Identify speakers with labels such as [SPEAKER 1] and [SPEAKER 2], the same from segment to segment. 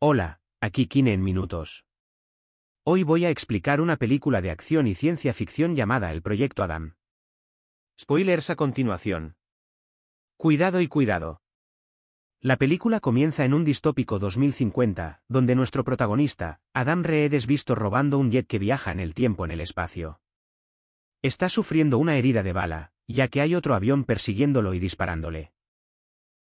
[SPEAKER 1] Hola, aquí Kine en Minutos. Hoy voy a explicar una película de acción y ciencia ficción llamada El Proyecto Adam. Spoilers a continuación. Cuidado y cuidado. La película comienza en un distópico 2050, donde nuestro protagonista, Adam Reed es visto robando un jet que viaja en el tiempo en el espacio. Está sufriendo una herida de bala, ya que hay otro avión persiguiéndolo y disparándole.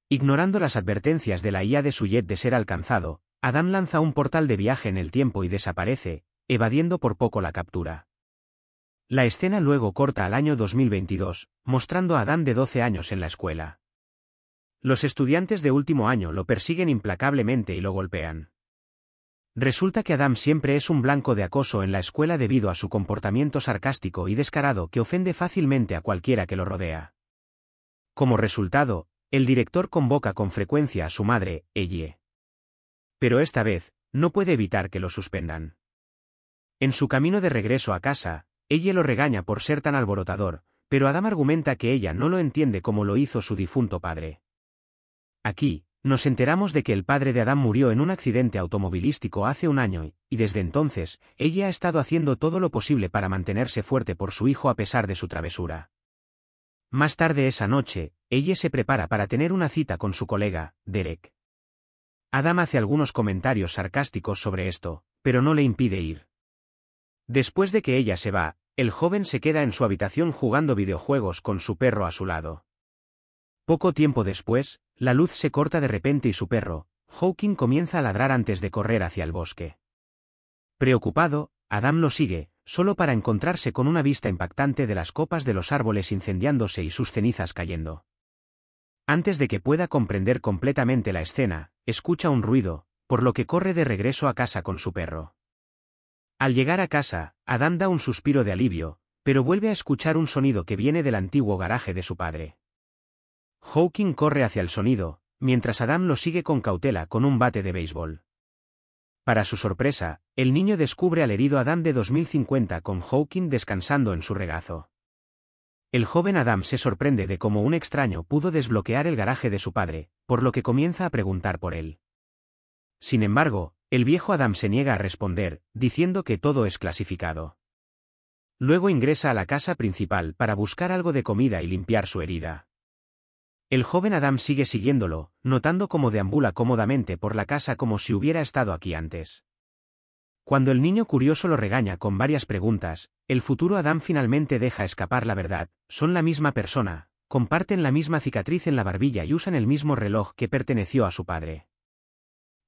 [SPEAKER 1] Ignorando las advertencias de la IA de su jet de ser alcanzado, Adam lanza un portal de viaje en el tiempo y desaparece, evadiendo por poco la captura. La escena luego corta al año 2022, mostrando a Adam de 12 años en la escuela. Los estudiantes de último año lo persiguen implacablemente y lo golpean. Resulta que Adam siempre es un blanco de acoso en la escuela debido a su comportamiento sarcástico y descarado que ofende fácilmente a cualquiera que lo rodea. Como resultado, el director convoca con frecuencia a su madre, Ellie. Pero esta vez, no puede evitar que lo suspendan. En su camino de regreso a casa, Ellie lo regaña por ser tan alborotador, pero Adam argumenta que ella no lo entiende como lo hizo su difunto padre. Aquí, nos enteramos de que el padre de Adam murió en un accidente automovilístico hace un año, y desde entonces, ella ha estado haciendo todo lo posible para mantenerse fuerte por su hijo a pesar de su travesura. Más tarde esa noche, ella se prepara para tener una cita con su colega, Derek. Adam hace algunos comentarios sarcásticos sobre esto, pero no le impide ir. Después de que ella se va, el joven se queda en su habitación jugando videojuegos con su perro a su lado. Poco tiempo después, la luz se corta de repente y su perro, Hawking comienza a ladrar antes de correr hacia el bosque. Preocupado, Adam lo sigue, solo para encontrarse con una vista impactante de las copas de los árboles incendiándose y sus cenizas cayendo. Antes de que pueda comprender completamente la escena, escucha un ruido, por lo que corre de regreso a casa con su perro. Al llegar a casa, Adam da un suspiro de alivio, pero vuelve a escuchar un sonido que viene del antiguo garaje de su padre. Hawking corre hacia el sonido, mientras Adam lo sigue con cautela con un bate de béisbol. Para su sorpresa, el niño descubre al herido Adam de 2050 con Hawking descansando en su regazo. El joven Adam se sorprende de cómo un extraño pudo desbloquear el garaje de su padre, por lo que comienza a preguntar por él. Sin embargo, el viejo Adam se niega a responder, diciendo que todo es clasificado. Luego ingresa a la casa principal para buscar algo de comida y limpiar su herida. El joven Adam sigue siguiéndolo, notando cómo deambula cómodamente por la casa como si hubiera estado aquí antes. Cuando el niño curioso lo regaña con varias preguntas, el futuro Adam finalmente deja escapar la verdad, son la misma persona, comparten la misma cicatriz en la barbilla y usan el mismo reloj que perteneció a su padre.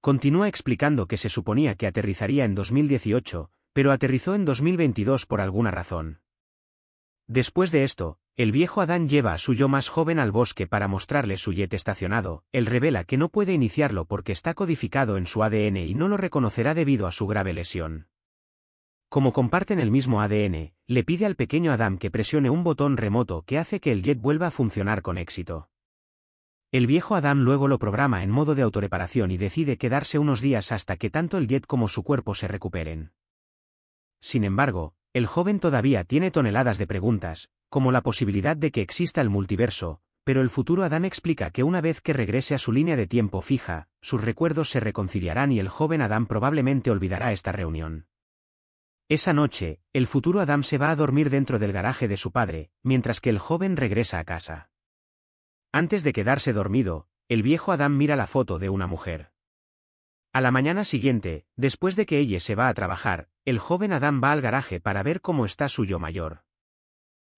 [SPEAKER 1] Continúa explicando que se suponía que aterrizaría en 2018, pero aterrizó en 2022 por alguna razón. Después de esto, el viejo Adán lleva a su yo más joven al bosque para mostrarle su jet estacionado, él revela que no puede iniciarlo porque está codificado en su ADN y no lo reconocerá debido a su grave lesión. Como comparten el mismo ADN, le pide al pequeño Adam que presione un botón remoto que hace que el jet vuelva a funcionar con éxito. El viejo Adam luego lo programa en modo de autoreparación y decide quedarse unos días hasta que tanto el jet como su cuerpo se recuperen. Sin embargo, el joven todavía tiene toneladas de preguntas, como la posibilidad de que exista el multiverso, pero el futuro Adán explica que una vez que regrese a su línea de tiempo fija, sus recuerdos se reconciliarán y el joven Adán probablemente olvidará esta reunión. Esa noche, el futuro Adam se va a dormir dentro del garaje de su padre, mientras que el joven regresa a casa. Antes de quedarse dormido, el viejo Adán mira la foto de una mujer. A la mañana siguiente, después de que ella se va a trabajar, el joven Adán va al garaje para ver cómo está suyo mayor.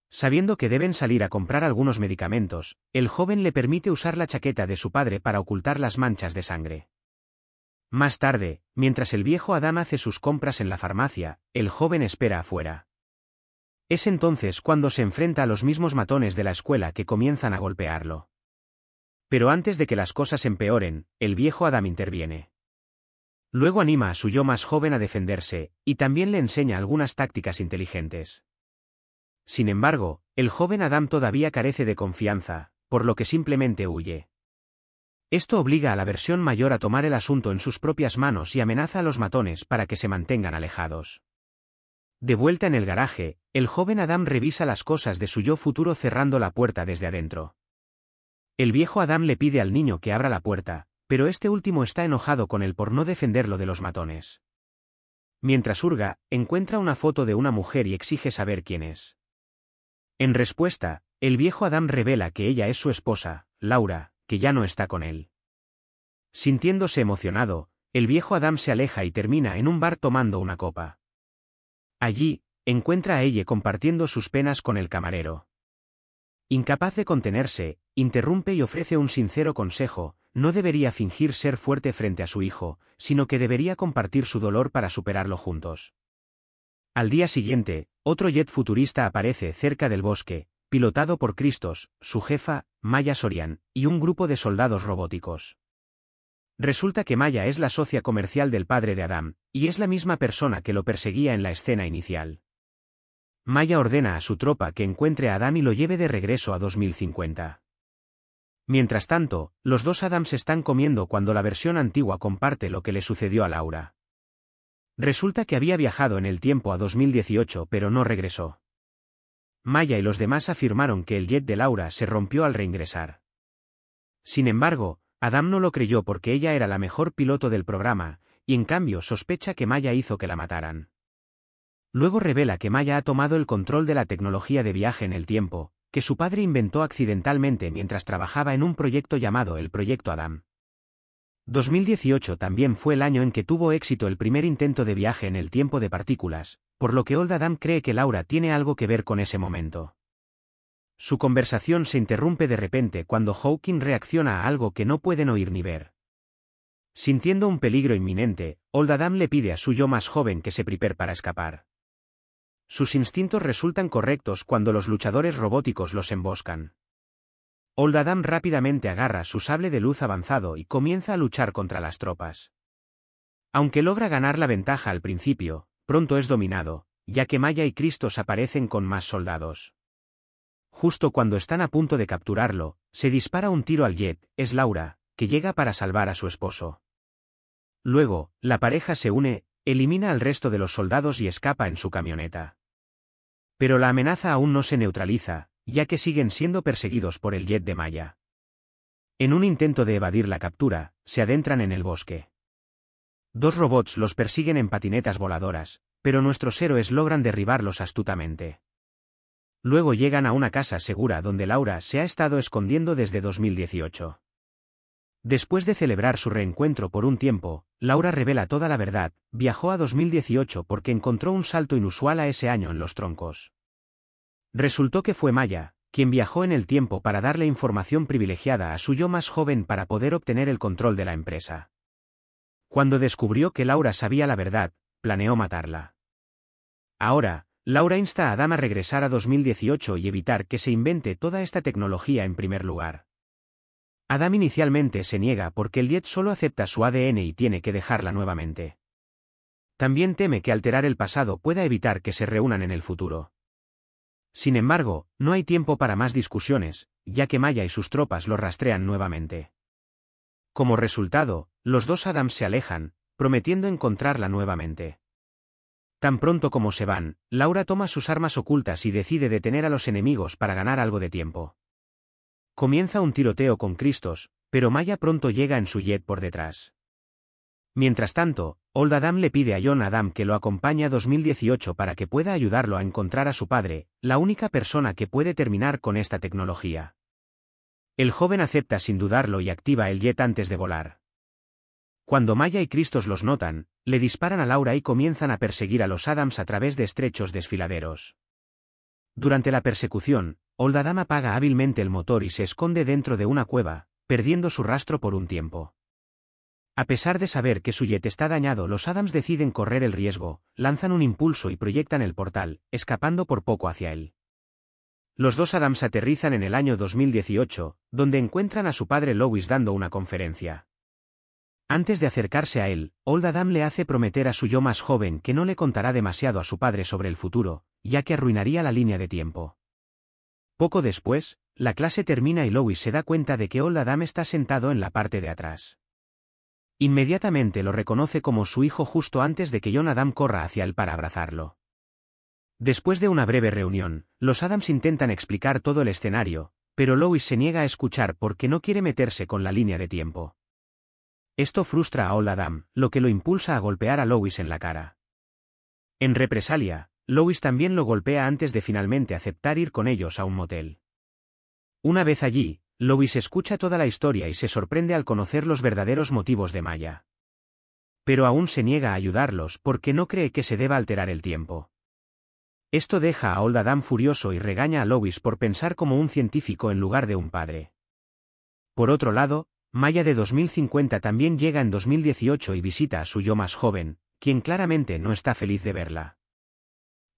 [SPEAKER 1] Sabiendo que deben salir a comprar algunos medicamentos, el joven le permite usar la chaqueta de su padre para ocultar las manchas de sangre. Más tarde, mientras el viejo Adán hace sus compras en la farmacia, el joven espera afuera. Es entonces cuando se enfrenta a los mismos matones de la escuela que comienzan a golpearlo. Pero antes de que las cosas empeoren, el viejo Adam interviene. Luego anima a su yo más joven a defenderse, y también le enseña algunas tácticas inteligentes. Sin embargo, el joven Adam todavía carece de confianza, por lo que simplemente huye. Esto obliga a la versión mayor a tomar el asunto en sus propias manos y amenaza a los matones para que se mantengan alejados. De vuelta en el garaje, el joven Adam revisa las cosas de su yo futuro cerrando la puerta desde adentro. El viejo Adam le pide al niño que abra la puerta, pero este último está enojado con él por no defenderlo de los matones. Mientras hurga, encuentra una foto de una mujer y exige saber quién es. En respuesta, el viejo Adam revela que ella es su esposa, Laura, que ya no está con él. Sintiéndose emocionado, el viejo Adam se aleja y termina en un bar tomando una copa. Allí, encuentra a ella compartiendo sus penas con el camarero. Incapaz de contenerse, interrumpe y ofrece un sincero consejo, no debería fingir ser fuerte frente a su hijo, sino que debería compartir su dolor para superarlo juntos. Al día siguiente, otro jet futurista aparece cerca del bosque, pilotado por Cristos, su jefa, Maya Sorian, y un grupo de soldados robóticos. Resulta que Maya es la socia comercial del padre de Adam, y es la misma persona que lo perseguía en la escena inicial. Maya ordena a su tropa que encuentre a Adam y lo lleve de regreso a 2050. Mientras tanto, los dos Adams están comiendo cuando la versión antigua comparte lo que le sucedió a Laura. Resulta que había viajado en el tiempo a 2018 pero no regresó. Maya y los demás afirmaron que el jet de Laura se rompió al reingresar. Sin embargo, Adam no lo creyó porque ella era la mejor piloto del programa, y en cambio sospecha que Maya hizo que la mataran. Luego revela que Maya ha tomado el control de la tecnología de viaje en el tiempo, que su padre inventó accidentalmente mientras trabajaba en un proyecto llamado el Proyecto Adam. 2018 también fue el año en que tuvo éxito el primer intento de viaje en el tiempo de partículas, por lo que Old Adam cree que Laura tiene algo que ver con ese momento. Su conversación se interrumpe de repente cuando Hawking reacciona a algo que no pueden oír ni ver. Sintiendo un peligro inminente, Old Adam le pide a su yo más joven que se prepare para escapar. Sus instintos resultan correctos cuando los luchadores robóticos los emboscan. Old Adam rápidamente agarra su sable de luz avanzado y comienza a luchar contra las tropas. Aunque logra ganar la ventaja al principio, pronto es dominado, ya que Maya y Cristos aparecen con más soldados. Justo cuando están a punto de capturarlo, se dispara un tiro al jet, es Laura, que llega para salvar a su esposo. Luego, la pareja se une, elimina al resto de los soldados y escapa en su camioneta. Pero la amenaza aún no se neutraliza, ya que siguen siendo perseguidos por el jet de Maya. En un intento de evadir la captura, se adentran en el bosque. Dos robots los persiguen en patinetas voladoras, pero nuestros héroes logran derribarlos astutamente. Luego llegan a una casa segura donde Laura se ha estado escondiendo desde 2018. Después de celebrar su reencuentro por un tiempo, Laura revela toda la verdad, viajó a 2018 porque encontró un salto inusual a ese año en los troncos. Resultó que fue Maya, quien viajó en el tiempo para darle información privilegiada a su yo más joven para poder obtener el control de la empresa. Cuando descubrió que Laura sabía la verdad, planeó matarla. Ahora, Laura insta a Adam a regresar a 2018 y evitar que se invente toda esta tecnología en primer lugar. Adam inicialmente se niega porque el Diet solo acepta su ADN y tiene que dejarla nuevamente. También teme que alterar el pasado pueda evitar que se reúnan en el futuro. Sin embargo, no hay tiempo para más discusiones, ya que Maya y sus tropas lo rastrean nuevamente. Como resultado, los dos Adams se alejan, prometiendo encontrarla nuevamente. Tan pronto como se van, Laura toma sus armas ocultas y decide detener a los enemigos para ganar algo de tiempo. Comienza un tiroteo con Cristos, pero Maya pronto llega en su jet por detrás. Mientras tanto, Old Adam le pide a John Adam que lo acompañe a 2018 para que pueda ayudarlo a encontrar a su padre, la única persona que puede terminar con esta tecnología. El joven acepta sin dudarlo y activa el jet antes de volar. Cuando Maya y Cristos los notan, le disparan a Laura y comienzan a perseguir a los Adams a través de estrechos desfiladeros. Durante la persecución, Adam apaga hábilmente el motor y se esconde dentro de una cueva, perdiendo su rastro por un tiempo. A pesar de saber que su jet está dañado, los Adams deciden correr el riesgo, lanzan un impulso y proyectan el portal, escapando por poco hacia él. Los dos Adams aterrizan en el año 2018, donde encuentran a su padre Lois dando una conferencia. Antes de acercarse a él, Old Adam le hace prometer a su yo más joven que no le contará demasiado a su padre sobre el futuro, ya que arruinaría la línea de tiempo. Poco después, la clase termina y Lois se da cuenta de que Old Adam está sentado en la parte de atrás. Inmediatamente lo reconoce como su hijo justo antes de que John Adam corra hacia él para abrazarlo. Después de una breve reunión, los Adams intentan explicar todo el escenario, pero Lois se niega a escuchar porque no quiere meterse con la línea de tiempo. Esto frustra a Old Adam, lo que lo impulsa a golpear a Lois en la cara. En represalia, Lois también lo golpea antes de finalmente aceptar ir con ellos a un motel. Una vez allí, Lois escucha toda la historia y se sorprende al conocer los verdaderos motivos de Maya. Pero aún se niega a ayudarlos porque no cree que se deba alterar el tiempo. Esto deja a Old Adam furioso y regaña a Lois por pensar como un científico en lugar de un padre. Por otro lado, Maya de 2050 también llega en 2018 y visita a su yo más joven, quien claramente no está feliz de verla.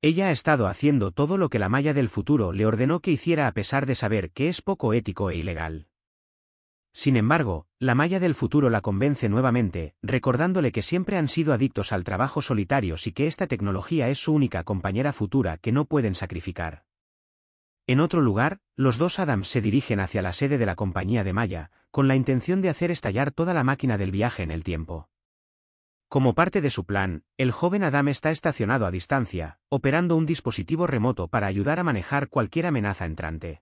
[SPEAKER 1] Ella ha estado haciendo todo lo que la Maya del futuro le ordenó que hiciera a pesar de saber que es poco ético e ilegal. Sin embargo, la Maya del futuro la convence nuevamente, recordándole que siempre han sido adictos al trabajo solitario y que esta tecnología es su única compañera futura que no pueden sacrificar. En otro lugar, los dos Adams se dirigen hacia la sede de la compañía de Maya, con la intención de hacer estallar toda la máquina del viaje en el tiempo. Como parte de su plan, el joven Adam está estacionado a distancia, operando un dispositivo remoto para ayudar a manejar cualquier amenaza entrante.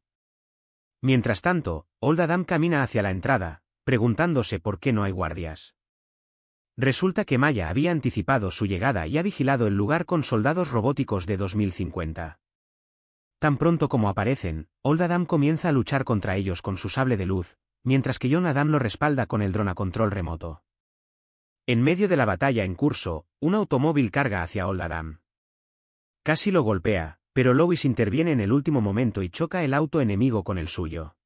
[SPEAKER 1] Mientras tanto, Old Adam camina hacia la entrada, preguntándose por qué no hay guardias. Resulta que Maya había anticipado su llegada y ha vigilado el lugar con soldados robóticos de 2050. Tan pronto como aparecen, Old Adam comienza a luchar contra ellos con su sable de luz, mientras que John Adam lo respalda con el dron a control remoto. En medio de la batalla en curso, un automóvil carga hacia Old Adam. Casi lo golpea, pero Lois interviene en el último momento y choca el auto enemigo con el suyo.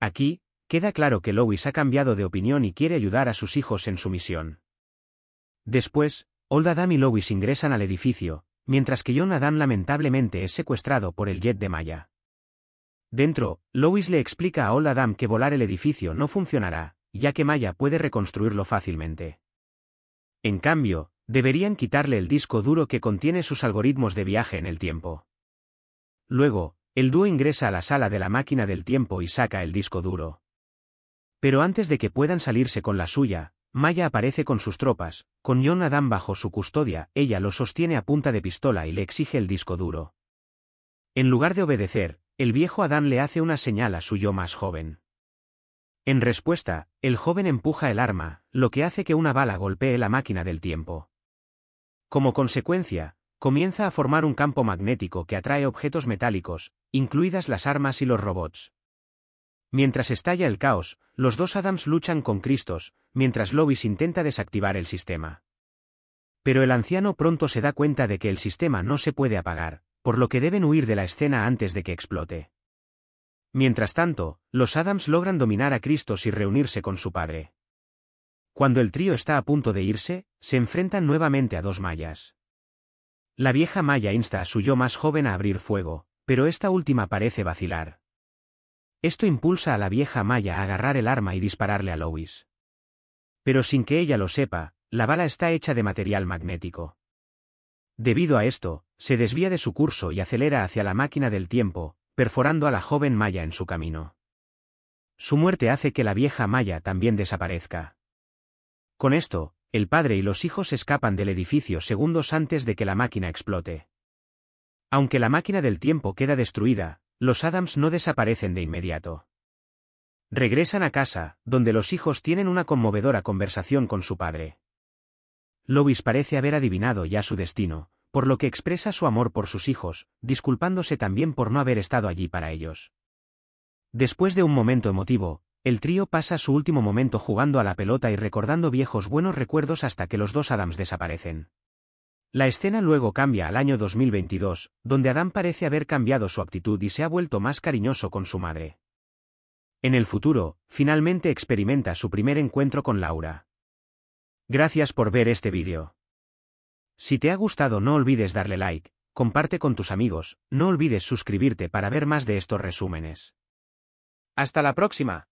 [SPEAKER 1] Aquí, queda claro que Lois ha cambiado de opinión y quiere ayudar a sus hijos en su misión. Después, Old Adam y Lois ingresan al edificio, mientras que John Adam lamentablemente es secuestrado por el jet de Maya. Dentro, Lois le explica a Old Adam que volar el edificio no funcionará, ya que Maya puede reconstruirlo fácilmente. En cambio, deberían quitarle el disco duro que contiene sus algoritmos de viaje en el tiempo. Luego, el dúo ingresa a la sala de la máquina del tiempo y saca el disco duro. Pero antes de que puedan salirse con la suya, Maya aparece con sus tropas, con John Adam bajo su custodia, ella lo sostiene a punta de pistola y le exige el disco duro. En lugar de obedecer, el viejo Adán le hace una señal a su yo más joven. En respuesta, el joven empuja el arma, lo que hace que una bala golpee la máquina del tiempo. Como consecuencia, comienza a formar un campo magnético que atrae objetos metálicos, incluidas las armas y los robots. Mientras estalla el caos, los dos Adams luchan con Cristos, mientras Lobis intenta desactivar el sistema. Pero el anciano pronto se da cuenta de que el sistema no se puede apagar, por lo que deben huir de la escena antes de que explote. Mientras tanto, los Adams logran dominar a Cristo y reunirse con su padre. Cuando el trío está a punto de irse, se enfrentan nuevamente a dos mayas. La vieja maya insta a su yo más joven a abrir fuego, pero esta última parece vacilar. Esto impulsa a la vieja maya a agarrar el arma y dispararle a Lois. Pero sin que ella lo sepa, la bala está hecha de material magnético. Debido a esto, se desvía de su curso y acelera hacia la máquina del tiempo, perforando a la joven Maya en su camino. Su muerte hace que la vieja Maya también desaparezca. Con esto, el padre y los hijos escapan del edificio segundos antes de que la máquina explote. Aunque la máquina del tiempo queda destruida, los Adams no desaparecen de inmediato. Regresan a casa, donde los hijos tienen una conmovedora conversación con su padre. Louis parece haber adivinado ya su destino, por lo que expresa su amor por sus hijos, disculpándose también por no haber estado allí para ellos. Después de un momento emotivo, el trío pasa su último momento jugando a la pelota y recordando viejos buenos recuerdos hasta que los dos Adams desaparecen. La escena luego cambia al año 2022, donde Adam parece haber cambiado su actitud y se ha vuelto más cariñoso con su madre. En el futuro, finalmente experimenta su primer encuentro con Laura. Gracias por ver este vídeo. Si te ha gustado no olvides darle like, comparte con tus amigos, no olvides suscribirte para ver más de estos resúmenes. ¡Hasta la próxima!